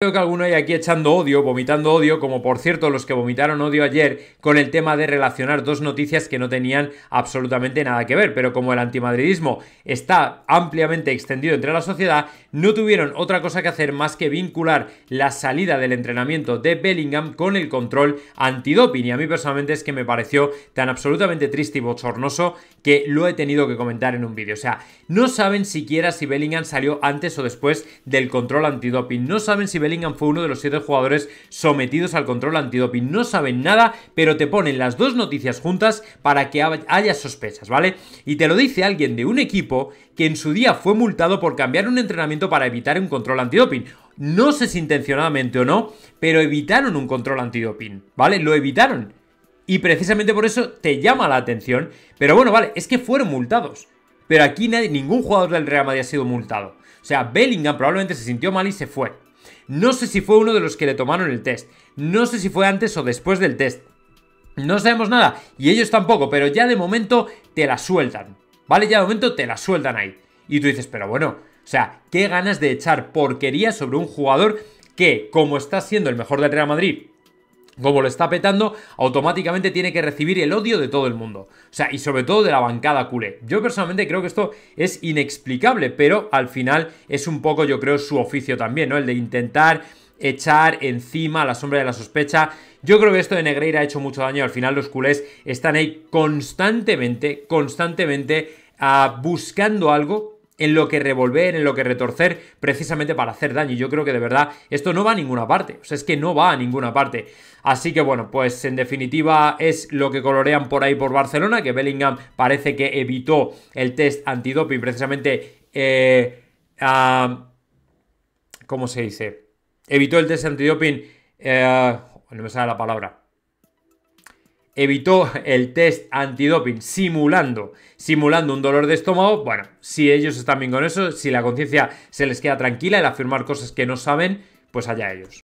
Creo que alguno hay aquí echando odio, vomitando odio, como por cierto los que vomitaron odio ayer con el tema de relacionar dos noticias que no tenían absolutamente nada que ver, pero como el antimadridismo está ampliamente extendido entre la sociedad, no tuvieron otra cosa que hacer más que vincular la salida del entrenamiento de Bellingham con el control antidoping. Y a mí personalmente es que me pareció tan absolutamente triste y bochornoso que lo he tenido que comentar en un vídeo. O sea, no saben siquiera si Bellingham salió antes o después del control antidoping, no saben si Bellingham Bellingham fue uno de los siete jugadores sometidos al control antidoping. No saben nada, pero te ponen las dos noticias juntas para que haya sospechas, ¿vale? Y te lo dice alguien de un equipo que en su día fue multado por cambiar un entrenamiento para evitar un control antidoping. No sé si intencionadamente o no, pero evitaron un control antidoping, ¿vale? Lo evitaron. Y precisamente por eso te llama la atención. Pero bueno, vale, es que fueron multados. Pero aquí nadie, ningún jugador del Real Madrid ha sido multado. O sea, Bellingham probablemente se sintió mal y se fue. No sé si fue uno de los que le tomaron el test. No sé si fue antes o después del test. No sabemos nada. Y ellos tampoco, pero ya de momento te la sueltan. ¿Vale? Ya de momento te la sueltan ahí. Y tú dices, pero bueno, o sea, qué ganas de echar porquería sobre un jugador que, como está siendo el mejor del Real Madrid como lo está petando, automáticamente tiene que recibir el odio de todo el mundo. O sea, y sobre todo de la bancada culé. Yo personalmente creo que esto es inexplicable, pero al final es un poco, yo creo, su oficio también, ¿no? El de intentar echar encima la sombra de la sospecha. Yo creo que esto de Negreira ha hecho mucho daño. Al final los culés están ahí constantemente, constantemente ah, buscando algo en lo que revolver, en lo que retorcer, precisamente para hacer daño. Y yo creo que de verdad esto no va a ninguna parte. O sea, es que no va a ninguna parte. Así que bueno, pues en definitiva es lo que colorean por ahí por Barcelona, que Bellingham parece que evitó el test antidoping precisamente... Eh, ¿Cómo se dice? Evitó el test antidoping... Eh, no me sale la palabra evitó el test antidoping simulando, simulando un dolor de estómago, bueno, si ellos están bien con eso, si la conciencia se les queda tranquila, el afirmar cosas que no saben, pues allá ellos.